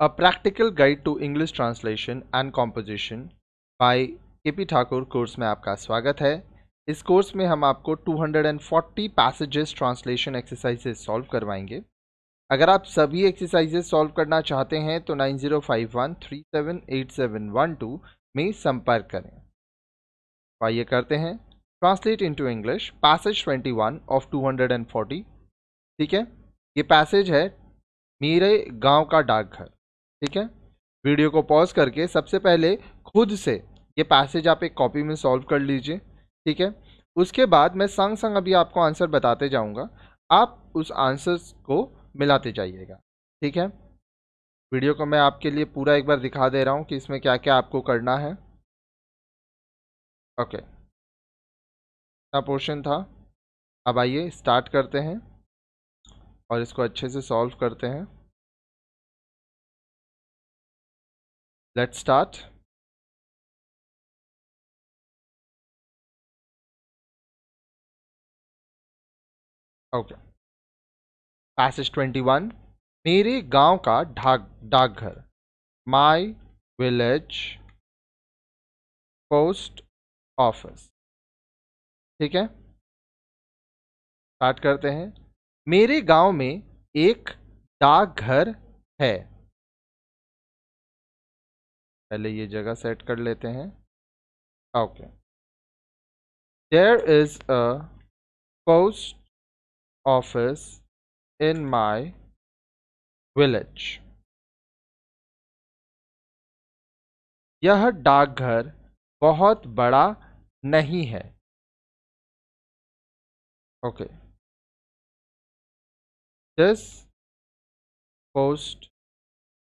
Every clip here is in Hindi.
A Practical Guide to English Translation and Composition by के ठाकुर कोर्स में आपका स्वागत है इस कोर्स में हम आपको 240 पैसेजेस ट्रांसलेशन एक्सरसाइजेज सॉल्व करवाएंगे अगर आप सभी एक्सरसाइजेज सॉल्व करना चाहते हैं तो nine zero five one one three seven seven eight two में संपर्क करें तो आइए करते हैं translate into English passage twenty one of two hundred and forty ठीक है ये पैसेज है मेरे गाँव का डाकघर ठीक है वीडियो को पॉज करके सबसे पहले खुद से ये पैसेज आप एक कॉपी में सॉल्व कर लीजिए ठीक है उसके बाद मैं संग संग अभी आपको आंसर बताते जाऊंगा आप उस आंसर्स को मिलाते जाइएगा ठीक है वीडियो को मैं आपके लिए पूरा एक बार दिखा दे रहा हूँ कि इसमें क्या क्या आपको करना है ओके इतना पोर्शन था अब आइए स्टार्ट करते हैं और इसको अच्छे से सॉल्व करते हैं Let's start. Okay passage twenty one मेरे गांव का डाक डाकघर माय विलेज पोस्ट ऑफिस ठीक है स्टार्ट करते हैं मेरे गांव में एक डाकघर है पहले ये जगह सेट कर लेते हैं okay there is a post office in my village यह डाकघर बहुत बड़ा नहीं है okay this post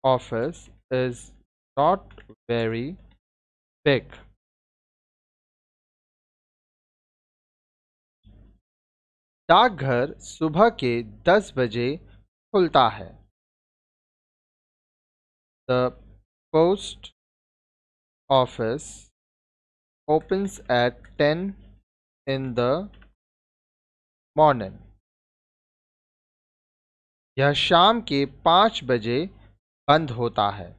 office is not very big डाकघर सुबह के 10 बजे खुलता है the post office opens at 10 in the morning यह शाम के पाँच बजे बंद होता है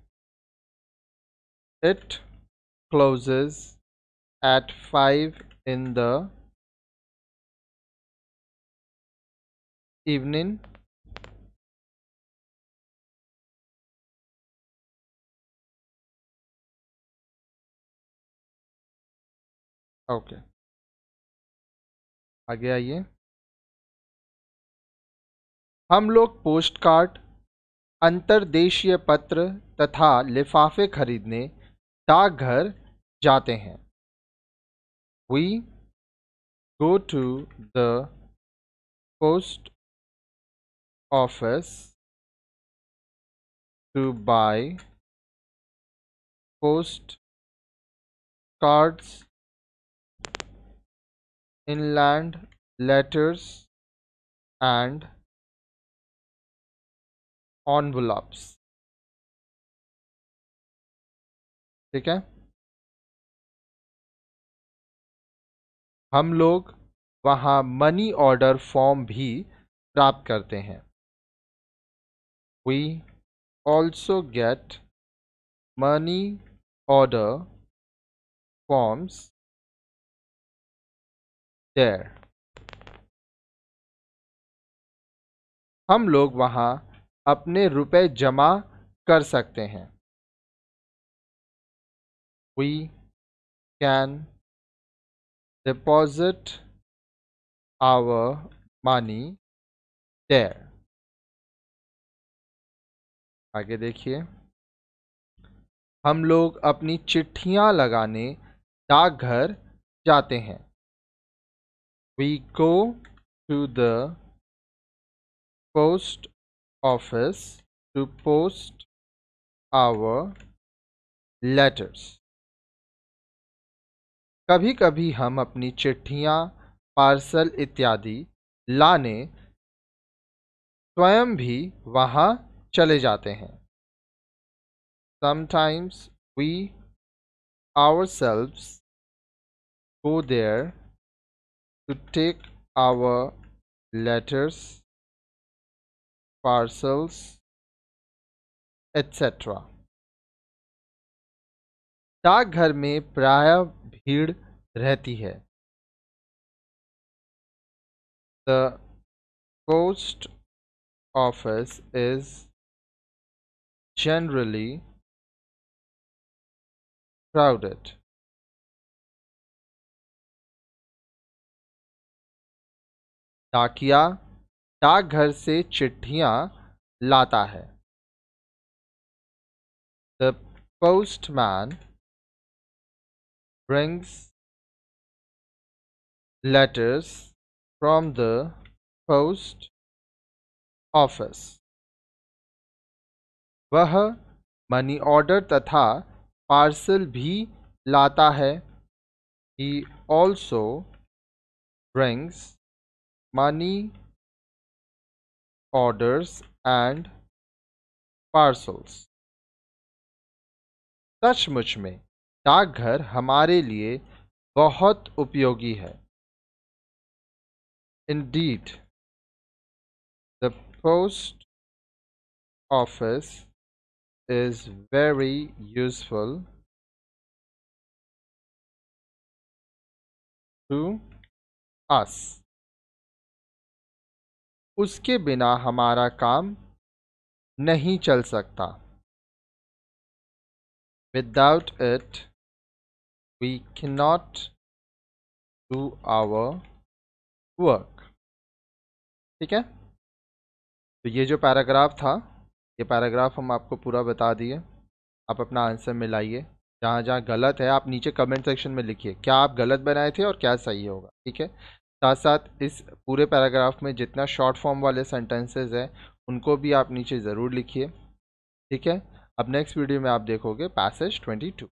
It closes at 5 in the evening. Okay okay. आगे आइए हम लोग पोस्ट कार्ड अंतर्देशीय पत्र तथा लिफाफे खरीदने डाकघर जाते हैं we go to the post office to buy post cards inland letters and envelopes ठीक है हम लोग वहां मनी ऑर्डर फॉर्म भी प्राप्त करते हैं we also get money order forms there हम लोग वहां अपने रुपए जमा कर सकते हैं we can deposit our money there आगे देखिए हम लोग अपनी चिट्ठियां लगाने डाकघर जाते हैं we go to the post office to post our letters कभी कभी हम अपनी चिट्ठियाँ पार्सल इत्यादि लाने स्वयं भी वहाँ चले जाते हैं sometimes we ourselves go there to take our letters parcels etcetera डाकघर में प्राय भीड़ रहती है the post office is generally crowded डाकिया डाकघर से चिट्ठियां लाता है the postman brings letters from the post office वह मनी ऑर्डर तथा पार्सल भी लाता है he also brings money orders and parcels सचमुच में डाकघर हमारे लिए बहुत उपयोगी है in indeed the post office is very useful to us उसके बिना हमारा काम नहीं चल सकता without it we cannot do our work ठीक है तो ये जो पैराग्राफ था ये पैराग्राफ हम आपको पूरा बता दिए आप अपना आंसर मिलाइए जहाँ जहाँ गलत है आप नीचे कमेंट सेक्शन में लिखिए क्या आप गलत बनाए थे और क्या सही होगा ठीक है साथ साथ इस पूरे पैराग्राफ में जितना शॉर्ट फॉर्म वाले सेंटेंसेस हैं उनको भी आप नीचे ज़रूर लिखिए ठीक है अब नेक्स्ट वीडियो में आप देखोगे पैसेज ट्वेंटी टू